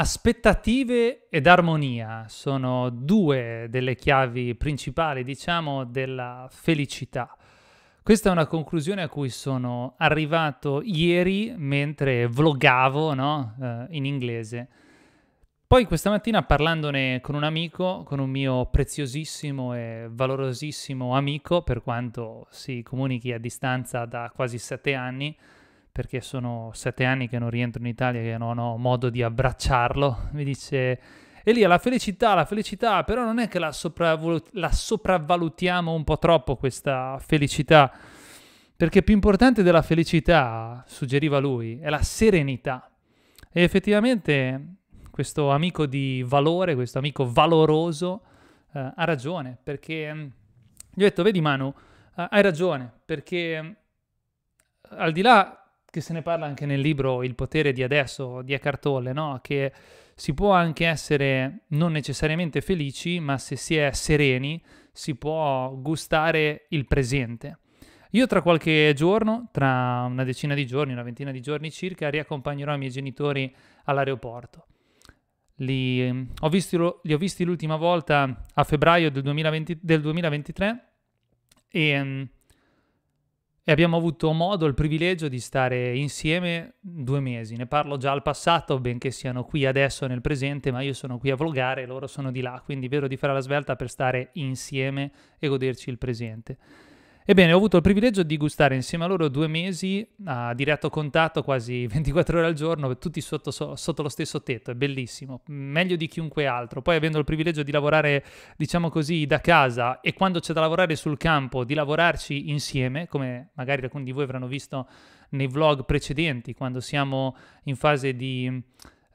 Aspettative ed armonia sono due delle chiavi principali, diciamo, della felicità. Questa è una conclusione a cui sono arrivato ieri mentre vlogavo no? eh, in inglese. Poi questa mattina parlandone con un amico, con un mio preziosissimo e valorosissimo amico, per quanto si comunichi a distanza da quasi sette anni, perché sono sette anni che non rientro in Italia, e non ho modo di abbracciarlo, mi dice... E lì la felicità, la felicità, però non è che la, sopravvalut- la sopravvalutiamo un po' troppo questa felicità, perché più importante della felicità, suggeriva lui, è la serenità. E effettivamente questo amico di valore, questo amico valoroso, eh, ha ragione, perché mm, gli ho detto, vedi Manu, eh, hai ragione, perché mm, al di là che se ne parla anche nel libro Il potere di adesso di Eckhart Tolle, no? che si può anche essere non necessariamente felici, ma se si è sereni si può gustare il presente. Io tra qualche giorno, tra una decina di giorni, una ventina di giorni circa, riaccompagnerò i miei genitori all'aeroporto. Li, mm, ho visti, li ho visti l'ultima volta a febbraio del, 2020, del 2023 e mm, e abbiamo avuto modo, il privilegio di stare insieme due mesi. Ne parlo già al passato, benché siano qui adesso nel presente, ma io sono qui a vlogare e loro sono di là, quindi vedo di fare la svelta per stare insieme e goderci il presente. Ebbene, ho avuto il privilegio di gustare insieme a loro due mesi a diretto contatto, quasi 24 ore al giorno, tutti sotto, sotto lo stesso tetto, è bellissimo, meglio di chiunque altro. Poi avendo il privilegio di lavorare, diciamo così, da casa e quando c'è da lavorare sul campo, di lavorarci insieme, come magari alcuni di voi avranno visto nei vlog precedenti, quando siamo in fase di...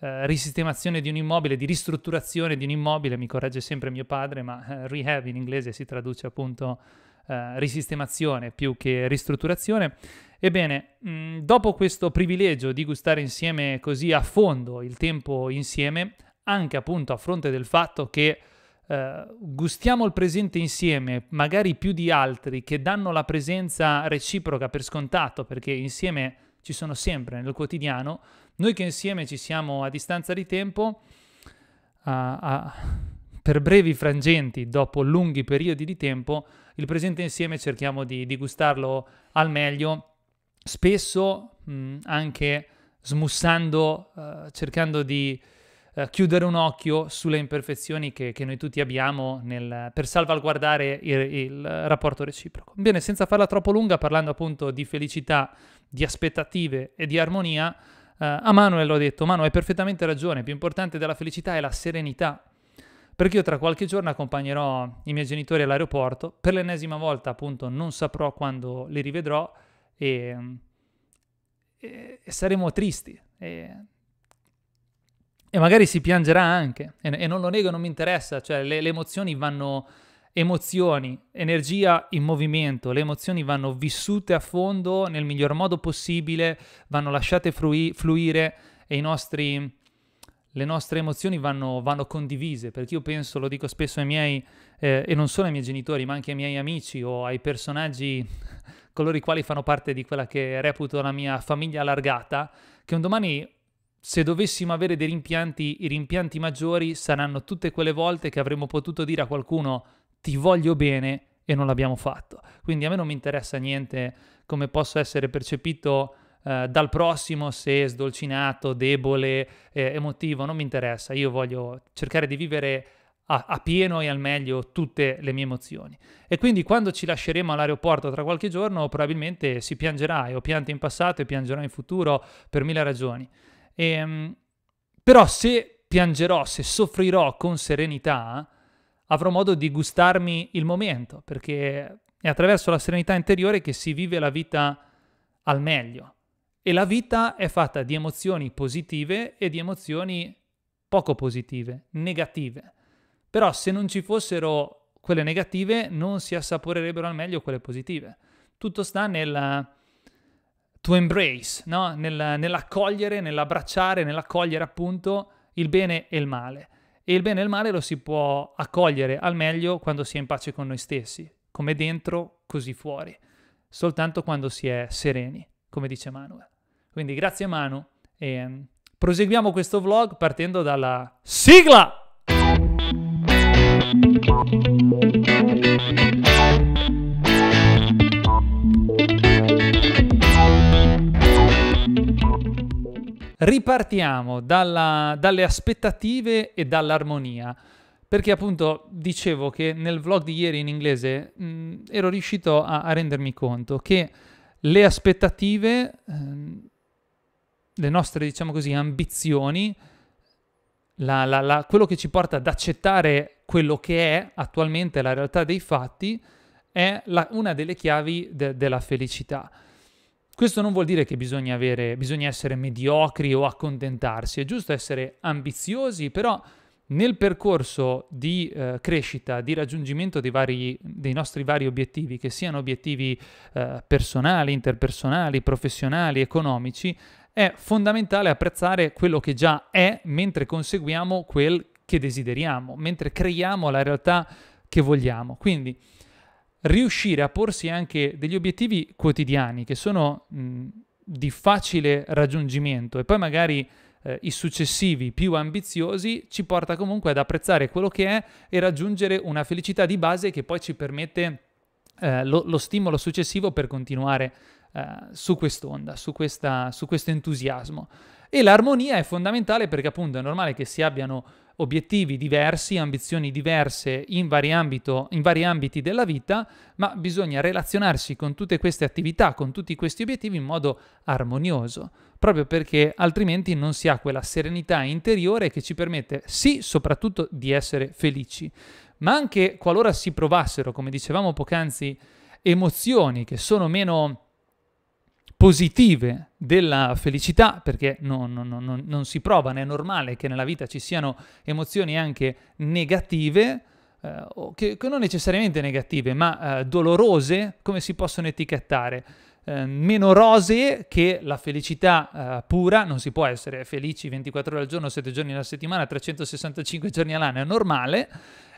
Uh, risistemazione di un immobile, di ristrutturazione di un immobile, mi corregge sempre mio padre, ma uh, rehab in inglese si traduce appunto eh, risistemazione più che ristrutturazione. Ebbene, mh, mm, dopo questo privilegio di gustare insieme così a fondo il tempo insieme, anche appunto a fronte del fatto che eh, gustiamo il presente insieme, magari più di altri che danno la presenza reciproca per scontato, perché insieme ci sono sempre nel quotidiano, noi che insieme ci siamo a distanza di tempo, a, a, per brevi frangenti, dopo lunghi periodi di tempo, il presente insieme cerchiamo di, di gustarlo al meglio, spesso mh, anche smussando, uh, cercando di uh, chiudere un occhio sulle imperfezioni che, che noi tutti abbiamo nel, per salvaguardare il, il, rapporto reciproco. Bene, senza farla troppo lunga, parlando appunto di felicità, di aspettative e di armonia, uh, eh, a Manuel ho detto, Manuel hai perfettamente ragione, più importante della felicità è la serenità perché io tra qualche giorno accompagnerò i miei genitori all'aeroporto, per l'ennesima volta appunto non saprò quando li rivedrò e, e, e saremo tristi e, e, magari si piangerà anche e, non lo nego, non mi interessa, cioè le, le emozioni vanno, emozioni, energia in movimento, le emozioni vanno vissute a fondo nel miglior modo possibile, vanno lasciate frui, fluire e i nostri le nostre emozioni vanno, vanno, condivise, perché io penso, lo dico spesso ai miei, eh, e non solo ai miei genitori, ma anche ai miei amici o ai personaggi, coloro i quali fanno parte di quella che reputo la mia famiglia allargata, che un domani, se dovessimo avere dei rimpianti, i rimpianti maggiori saranno tutte quelle volte che avremmo potuto dire a qualcuno ti voglio bene e non l'abbiamo fatto. Quindi a me non mi interessa niente come posso essere percepito eh, dal prossimo se sdolcinato, debole, eh, emotivo, non mi interessa, io voglio cercare di vivere a, a, pieno e al meglio tutte le mie emozioni. E quindi quando ci lasceremo all'aeroporto tra qualche giorno probabilmente si piangerà, e ho pianto in passato e piangerò in futuro per mille ragioni. E, ehm, però se piangerò, se soffrirò con serenità, avrò modo di gustarmi il momento, perché è attraverso la serenità interiore che si vive la vita al meglio. E la vita è fatta di emozioni positive e di emozioni poco positive, negative. Però se non ci fossero quelle negative non si assaporerebbero al meglio quelle positive. Tutto sta nel to embrace, no? nel, nell'accogliere, nell'abbracciare, nell'accogliere appunto il bene e il male. E il bene e il male lo si può accogliere al meglio quando si è in pace con noi stessi, come dentro, così fuori, soltanto quando si è sereni, come dice Manuel. Quindi grazie Manu e ehm, proseguiamo questo vlog partendo dalla sigla! Ripartiamo dalla, dalle aspettative e dall'armonia, perché appunto dicevo che nel vlog di ieri in inglese mh, mm, ero riuscito a, a, rendermi conto che le aspettative... Mh, ehm, le nostre, diciamo così, ambizioni, la, la, la, quello che ci porta ad accettare quello che è attualmente la realtà dei fatti, è una delle chiavi de, della felicità. Questo non vuol dire che bisogna, avere, bisogna essere mediocri o accontentarsi, è giusto essere ambiziosi, però nel percorso di eh, crescita, di raggiungimento dei, vari, dei, nostri vari obiettivi, che siano obiettivi eh, personali, interpersonali, professionali, economici, è fondamentale apprezzare quello che già è mentre conseguiamo quel che desideriamo, mentre creiamo la realtà che vogliamo. Quindi riuscire a porsi anche degli obiettivi quotidiani che sono mh, di facile raggiungimento e poi magari eh, i successivi più ambiziosi ci porta comunque ad apprezzare quello che è e raggiungere una felicità di base che poi ci permette eh, lo, lo stimolo successivo per continuare eh, su quest'onda, su, questa, su questo entusiasmo. E l'armonia è fondamentale perché appunto è normale che si abbiano obiettivi diversi, ambizioni diverse in vari, ambito, in vari, ambiti della vita, ma bisogna relazionarsi con tutte queste attività, con tutti questi obiettivi in modo armonioso, proprio perché altrimenti non si ha quella serenità interiore che ci permette sì soprattutto di essere felici, ma anche qualora si provassero, come dicevamo poc'anzi, emozioni che sono meno positive della felicità, perché non, non, non, non si provano, è normale che nella vita ci siano emozioni anche negative, eh, che, che, non necessariamente negative, ma eh, dolorose, come si possono etichettare. Eh, meno rosee che la felicità eh, pura, non si può essere felici 24 ore al giorno, 7 giorni alla settimana, 365 giorni all'anno, è normale.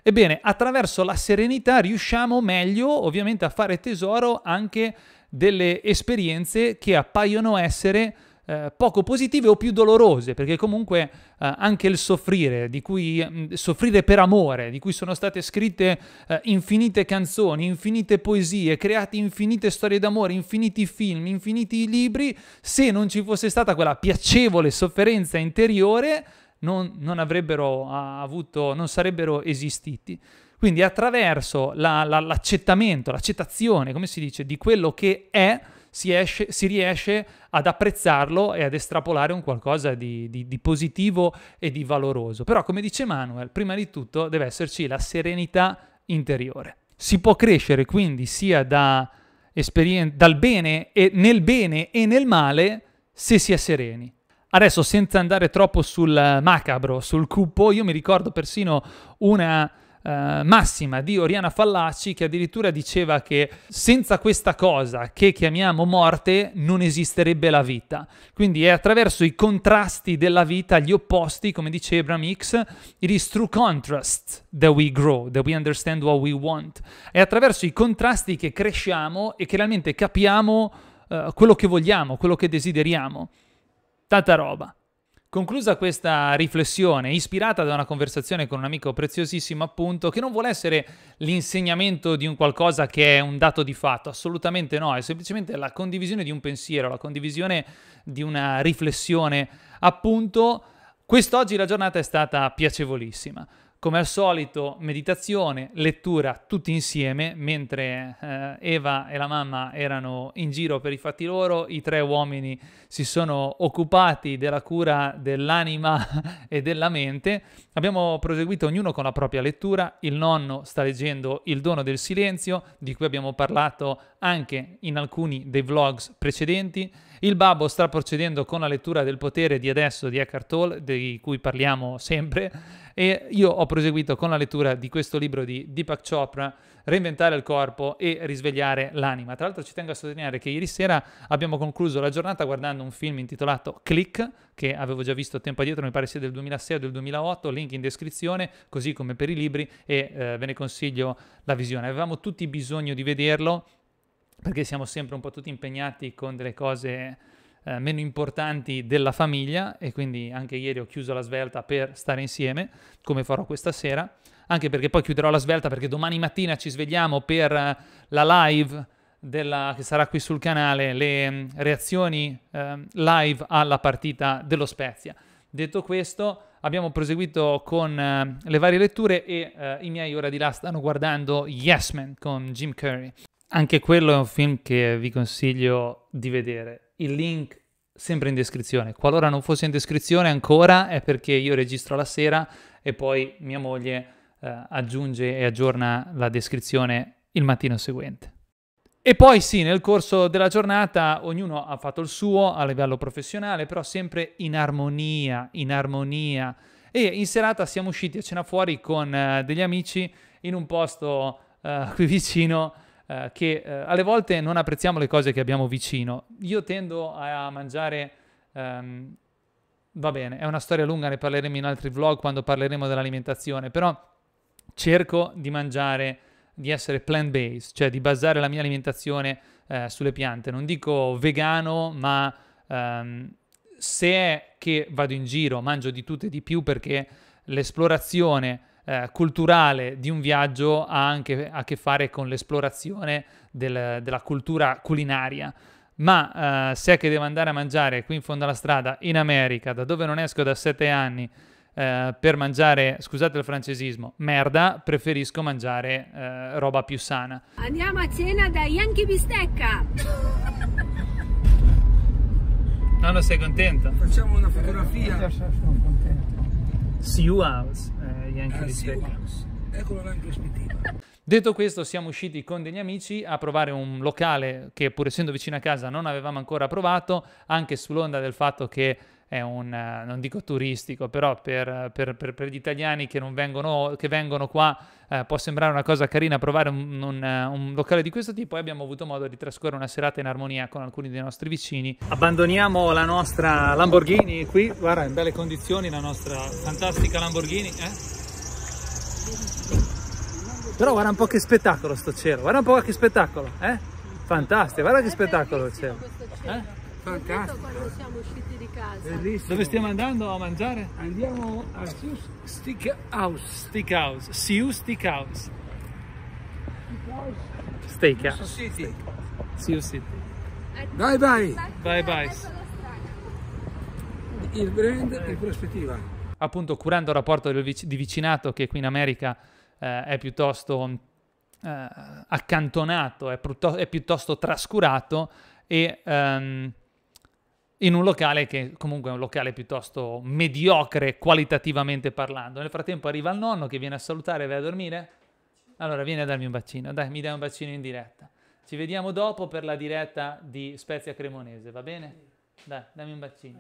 Ebbene, attraverso la serenità riusciamo meglio ovviamente a fare tesoro anche delle esperienze che appaiono essere eh, poco positive o più dolorose, perché comunque eh, anche il soffrire, di cui mh, mm, soffrire per amore, di cui sono state scritte eh, infinite canzoni, infinite poesie, create infinite storie d'amore, infiniti film, infiniti libri, se non ci fosse stata quella piacevole sofferenza interiore, non, non avrebbero avuto, non sarebbero esistiti. Quindi attraverso la, la, l'accettamento, l'accettazione, come si dice, di quello che è, si, esce, si, riesce ad apprezzarlo e ad estrapolare un qualcosa di, di, di, positivo e di valoroso. Però, come dice Manuel, prima di tutto deve esserci la serenità interiore. Si può crescere quindi sia da esperien- dal bene e nel bene e nel male se si è sereni. Adesso, senza andare troppo sul macabro, sul cupo, io mi ricordo persino una eh, massima di Oriana Fallaci che addirittura diceva che senza questa cosa che chiamiamo morte non esisterebbe la vita. Quindi è attraverso i contrasti della vita, gli opposti, come dice Abraham Hicks, it is through contrast that we grow, that we understand what we want. È attraverso i contrasti che cresciamo e che realmente capiamo eh, quello che vogliamo, quello che desideriamo. Tanta roba. Conclusa questa riflessione, ispirata da una conversazione con un amico preziosissimo, appunto, che non vuole essere l'insegnamento di un qualcosa che è un dato di fatto, assolutamente no, è semplicemente la condivisione di un pensiero, la condivisione di una riflessione, appunto. Quest'oggi la giornata è stata piacevolissima. Come al solito, meditazione, lettura tutti insieme, mentre eh, Eva e la mamma erano in giro per i fatti loro, i tre uomini si sono occupati della cura dell'anima e della mente. Abbiamo proseguito ognuno con la propria lettura, il nonno sta leggendo Il dono del silenzio, di cui abbiamo parlato anche in alcuni dei vlog precedenti il babbo sta procedendo con la lettura del potere di adesso di Eckhart Tolle, di cui parliamo sempre, e io ho proseguito con la lettura di questo libro di Deepak Chopra, Reinventare il corpo e risvegliare l'anima. Tra l'altro ci tengo a sottolineare che ieri sera abbiamo concluso la giornata guardando un film intitolato Click, che avevo già visto tempo addietro, mi pare sia del 2006 o del 2008, link in descrizione, così come per i libri, e eh, ve ne consiglio la visione. Avevamo tutti bisogno di vederlo perché siamo sempre un po' tutti impegnati con delle cose eh, meno importanti della famiglia e quindi anche ieri ho chiuso la svelta per stare insieme, come farò questa sera, anche perché poi chiuderò la svelta perché domani mattina ci svegliamo per eh, la live della, che sarà qui sul canale, le mm, reazioni eh, live alla partita dello Spezia. Detto questo, abbiamo proseguito con eh, le varie letture e eh, i miei ora di là stanno guardando Yes Man con Jim Curry. Anche quello è un film che vi consiglio di vedere. Il link sempre in descrizione. Qualora non fosse in descrizione ancora è perché io registro la sera e poi mia moglie eh, aggiunge e aggiorna la descrizione il mattino seguente. E poi sì, nel corso della giornata ognuno ha fatto il suo a livello professionale, però sempre in armonia, in armonia. E in serata siamo usciti a cena fuori con eh, degli amici in un posto eh, qui vicino eh, che eh, alle volte non apprezziamo le cose che abbiamo vicino. Io tendo a mangiare... Ehm, va bene, è una storia lunga, ne parleremo in altri vlog quando parleremo dell'alimentazione, però cerco di mangiare, di essere plant-based, cioè di basare la mia alimentazione eh, sulle piante. Non dico vegano, ma ehm, se è che vado in giro, mangio di tutto e di più perché l'esplorazione eh, culturale di un viaggio ha anche a che fare con l'esplorazione del, della cultura culinaria. Ma eh, se che devo andare a mangiare qui in fondo alla strada, in America, da dove non esco da sette anni, eh, per mangiare, scusate il francesismo, merda, preferisco mangiare eh, roba più sana. Andiamo a cena da Yankee Bistecca. Nonno, sei contento? Facciamo una fotografia. CU House, eh, Yankee ah, House. Eccolo là in prospettiva. Detto questo, siamo usciti con degli amici a provare un locale che, pur essendo vicino a casa, non avevamo ancora provato, anche sull'onda del fatto che è un, eh, non dico turistico, però per, per, per, per gli italiani che, vengono, che vengono, qua eh, può sembrare una cosa carina provare un, un, eh, un locale di questo tipo e abbiamo avuto modo di trascorrere una serata in armonia con alcuni dei nostri vicini. Abbandoniamo la nostra Lamborghini qui, guarda in belle condizioni la nostra fantastica Lamborghini. Eh? Però guarda un po' che spettacolo sto cielo, guarda un po' che spettacolo, eh? Fantastico, guarda che spettacolo il cielo. Eh? Fantastico. Quando siamo usciti casa. Bellissimo. Dove stiamo andando a mangiare? Andiamo a Sioux Stick House. Steak House. Sioux Steak House. Steak House. City. Sius City. Bye bye. Bye bye. Il brand in prospettiva. Appunto curando il rapporto di vicinato che qui in America eh, è piuttosto mm, eh, accantonato, è, piuttosto, è piuttosto trascurato e... Um, in un locale che comunque è un locale piuttosto mediocre qualitativamente parlando. Nel frattempo arriva il nonno che viene a salutare e vai a dormire. Allora vieni a darmi un bacino, dai, mi dai un bacino in diretta. Ci vediamo dopo per la diretta di Spezia Cremonese, va bene? Dai, dammi un bacino.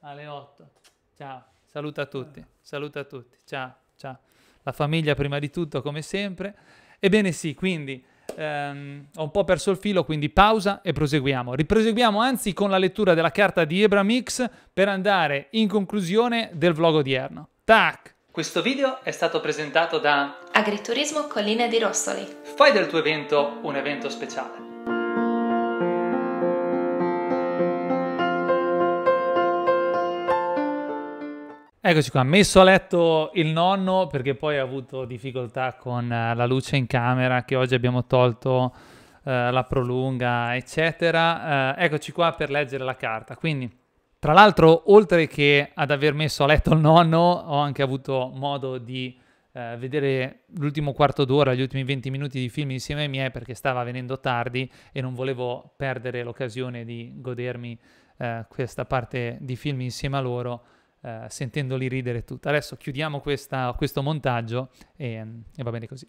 Alle 8. Ciao. Saluta a tutti. Saluta a tutti. Ciao, ciao. La famiglia prima di tutto, come sempre. Ebbene sì, quindi ehm, ho un po' perso il filo, quindi pausa e proseguiamo. Riproseguiamo anzi con la lettura della carta di Ebramix per andare in conclusione del vlog odierno. Tac! Questo video è stato presentato da Agriturismo Colline di Rossoli. Fai del tuo evento un evento speciale. Eccoci qua, messo a letto il nonno perché poi ha avuto difficoltà con eh, la luce in camera che oggi abbiamo tolto eh, la prolunga, eccetera. Eh, eccoci qua per leggere la carta. Quindi, tra l'altro, oltre che ad aver messo a letto il nonno, ho anche avuto modo di eh, vedere l'ultimo quarto d'ora, gli ultimi 20 minuti di film insieme ai miei perché stava venendo tardi e non volevo perdere l'occasione di godermi eh, questa parte di film insieme a loro eh, sentendoli ridere tutto. Adesso chiudiamo questa, questo montaggio e, e va bene così.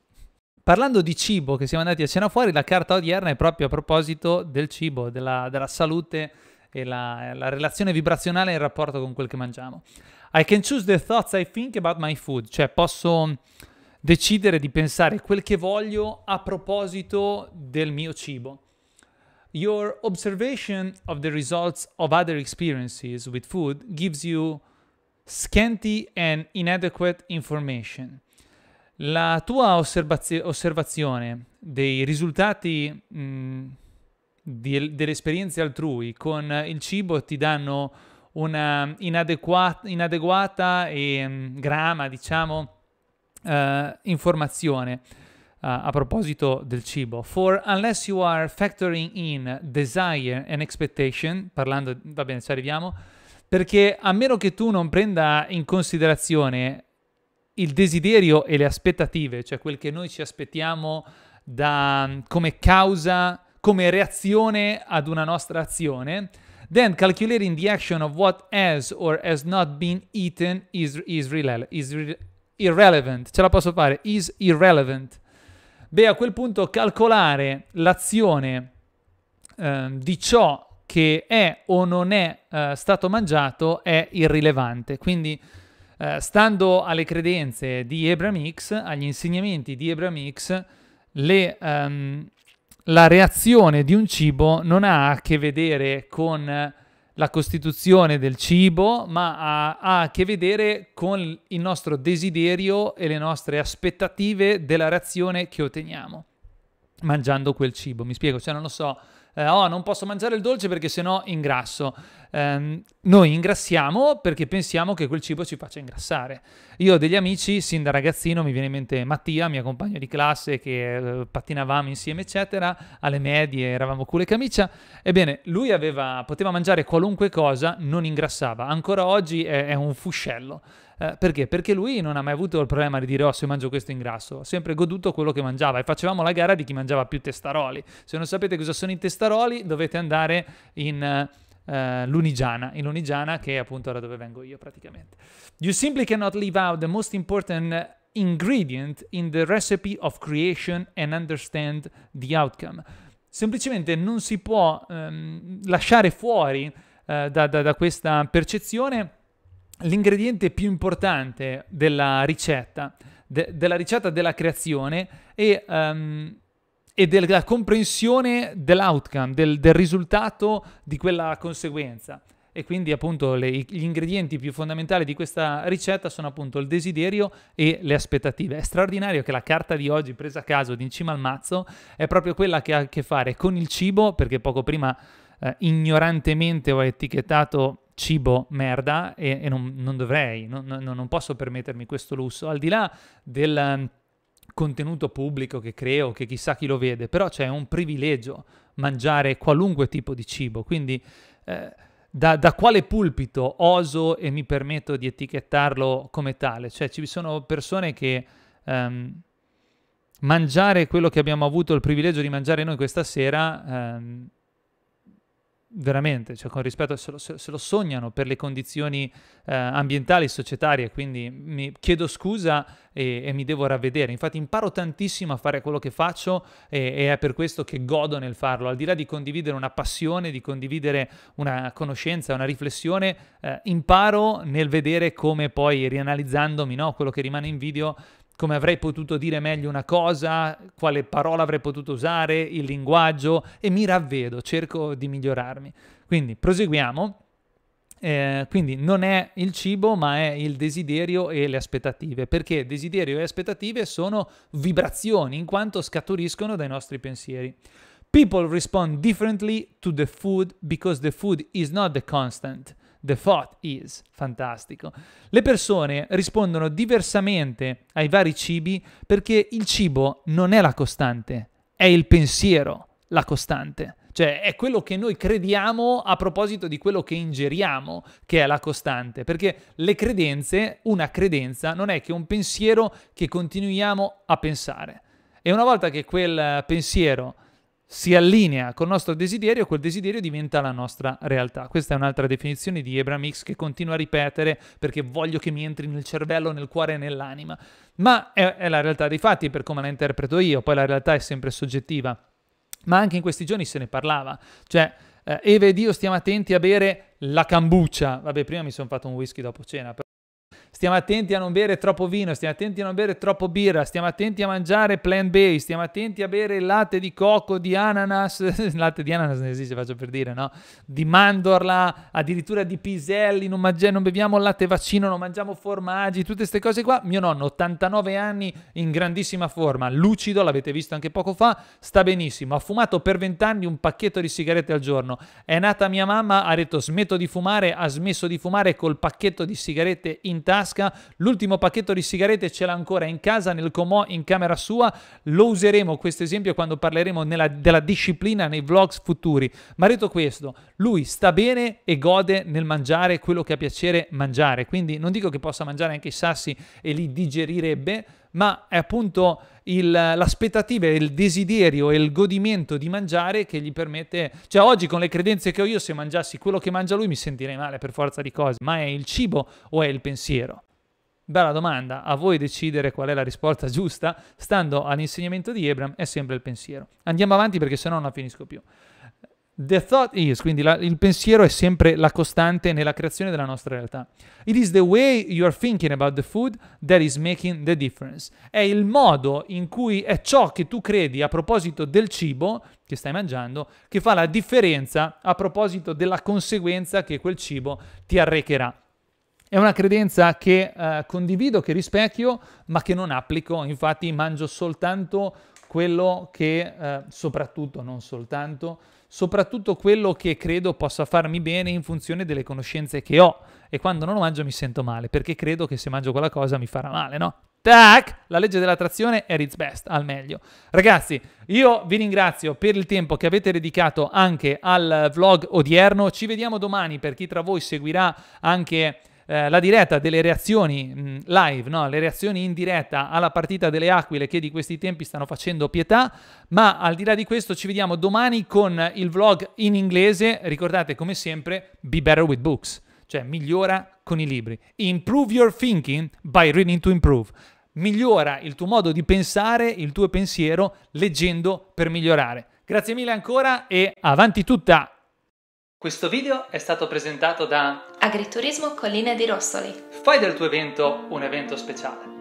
Parlando di cibo, che siamo andati a cena fuori, la carta odierna è proprio a proposito del cibo, della, della salute e la, la, relazione vibrazionale in rapporto con quel che mangiamo. I can choose the thoughts I think about my food, cioè posso decidere di pensare quel che voglio a proposito del mio cibo. Your observation of the results of other experiences with food gives you scanty and inadequate information. La tua osservazio- osservazione dei risultati mh, mm, di, delle esperienze altrui con il cibo ti danno una inadeguata, inadeguata e mh, mm, grama, diciamo, uh, informazione. Uh, a proposito del cibo. For unless you are factoring in desire and expectation, parlando, va bene, ci arriviamo, perché a meno che tu non prenda in considerazione il desiderio e le aspettative, cioè quel che noi ci aspettiamo da, mm, come causa, come reazione ad una nostra azione, then calculating the action of what has or has not been eaten is, is, rele- is re- irrelevant. Ce la posso fare, is irrelevant. Beh, a quel punto calcolare l'azione eh, di ciò che è o non è eh, stato mangiato è irrilevante. Quindi, eh, stando alle credenze di Abraham X, agli insegnamenti di Abraham X, le, ehm, la reazione di un cibo non ha a che vedere con la costituzione del cibo, ma ha, ha a che vedere con il nostro desiderio e le nostre aspettative della reazione che otteniamo mangiando quel cibo. Mi spiego, cioè non lo so eh, oh, non posso mangiare il dolce perché sennò ingrasso. Um, noi ingrassiamo perché pensiamo che quel cibo ci faccia ingrassare. Io ho degli amici, sin da ragazzino, mi viene in mente Mattia, mio compagno di classe, che eh, pattinavamo insieme, eccetera, alle medie eravamo culo e camicia. Ebbene, lui aveva, poteva mangiare qualunque cosa, non ingrassava. Ancora oggi è, è un fuscello. Eh, perché? Perché lui non ha mai avuto il problema di dire oh se mangio questo ingrasso, ha sempre goduto quello che mangiava e facevamo la gara di chi mangiava più testaroli. Se non sapete cosa sono i testaroli dovete andare in... Uh, Lunigiana, in Lunigiana che è appunto da dove vengo io praticamente. You simply cannot leave out the most important ingredient in the recipe of creation and understand the outcome. Semplicemente non si può um, lasciare fuori uh, da, da, da questa percezione l'ingrediente più importante della ricetta, de- della ricetta della creazione e, um, e della comprensione dell'outcome, del, del risultato di quella conseguenza e quindi appunto le, gli ingredienti più fondamentali di questa ricetta sono appunto il desiderio e le aspettative. È straordinario che la carta di oggi presa a caso di in cima al mazzo è proprio quella che ha a che fare con il cibo, perché poco prima eh, ignorantemente ho etichettato cibo merda e, e non, non, dovrei, non, non, posso permettermi questo lusso, al di là del ehm, contenuto pubblico che creo, che chissà chi lo vede, però c'è un privilegio mangiare qualunque tipo di cibo, quindi eh, da, da, quale pulpito oso e mi permetto di etichettarlo come tale? Cioè ci sono persone che ehm, mangiare quello che abbiamo avuto il privilegio di mangiare noi questa sera... Ehm, veramente, cioè con rispetto, se lo, se, lo sognano per le condizioni eh, ambientali, societarie, quindi mi chiedo scusa e, e, mi devo ravvedere. Infatti imparo tantissimo a fare quello che faccio e, e, è per questo che godo nel farlo, al di là di condividere una passione, di condividere una conoscenza, una riflessione, eh, imparo nel vedere come poi rianalizzandomi no, quello che rimane in video come avrei potuto dire meglio una cosa, quale parola avrei potuto usare, il linguaggio e mi ravvedo, cerco di migliorarmi. Quindi proseguiamo. Eh, quindi non è il cibo, ma è il desiderio e le aspettative, perché desiderio e aspettative sono vibrazioni in quanto scaturiscono dai nostri pensieri. People respond differently to the food because the food is not the constant. The thought is fantastico. Le persone rispondono diversamente ai vari cibi perché il cibo non è la costante, è il pensiero la costante. Cioè è quello che noi crediamo a proposito di quello che ingeriamo che è la costante, perché le credenze, una credenza non è che un pensiero che continuiamo a pensare. E una volta che quel pensiero si allinea col nostro desiderio, quel desiderio diventa la nostra realtà. Questa è un'altra definizione di Ebram X che continua a ripetere perché voglio che mi entri nel cervello, nel cuore e nell'anima. Ma è, è la realtà dei fatti per come la interpreto io, poi la realtà è sempre soggettiva. Ma anche in questi giorni se ne parlava, cioè eh, Eve ed io stiamo attenti a bere la cambuccia. Vabbè, prima mi sono fatto un whisky dopo cena. Però stiamo attenti a non bere troppo vino, stiamo attenti a non bere troppo birra, stiamo attenti a mangiare plant based, stiamo attenti a bere il latte di cocco, di ananas, latte di ananas ne esiste, faccio per dire, no? Di mandorla, addirittura di piselli, non, mangi- non beviamo latte vaccino, non mangiamo formaggi, tutte queste cose qua. Mio nonno, 89 anni, in grandissima forma, lucido, l'avete visto anche poco fa, sta benissimo, ha fumato per 20 anni un pacchetto di sigarette al giorno. È nata mia mamma, ha detto smetto di fumare, ha smesso di fumare col pacchetto di sigarette in tasca tasca, l'ultimo pacchetto di sigarette ce l'ha ancora in casa, nel comò, in camera sua, lo useremo questo esempio quando parleremo nella, della disciplina nei vlogs futuri. Ma detto questo, lui sta bene e gode nel mangiare quello che ha piacere mangiare, quindi non dico che possa mangiare anche i sassi e li digerirebbe, ma è appunto il, l'aspettativa, il desiderio e il godimento di mangiare che gli permette, cioè oggi con le credenze che ho io se mangiassi quello che mangia lui mi sentirei male per forza di cose, ma è il cibo o è il pensiero? Bella domanda, a voi decidere qual è la risposta giusta, stando all'insegnamento di Ebram è sempre il pensiero. Andiamo avanti perché sennò non la finisco più. The thought is, quindi la, il pensiero è sempre la costante nella creazione della nostra realtà. It is the way you are thinking about the food that is making the difference. È il modo in cui è ciò che tu credi a proposito del cibo che stai mangiando che fa la differenza a proposito della conseguenza che quel cibo ti arrecherà. È una credenza che eh, condivido, che rispecchio, ma che non applico. Infatti mangio soltanto quello che, eh, soprattutto non soltanto, soprattutto quello che credo possa farmi bene in funzione delle conoscenze che ho. E quando non lo mangio mi sento male, perché credo che se mangio quella cosa mi farà male, no? Tac! La legge dell'attrazione è its best, al meglio. Ragazzi, io vi ringrazio per il tempo che avete dedicato anche al vlog odierno. Ci vediamo domani per chi tra voi seguirà anche eh, la diretta delle reazioni mh, mm, live, no? le reazioni in diretta alla partita delle Aquile che di questi tempi stanno facendo pietà, ma al di là di questo ci vediamo domani con il vlog in inglese, ricordate come sempre, be better with books, cioè migliora con i libri, improve your thinking by reading to improve migliora il tuo modo di pensare, il tuo pensiero, leggendo per migliorare. Grazie mille ancora e avanti tutta! Questo video è stato presentato da Agriturismo Colline di Rossoli. Fai del tuo evento un evento speciale.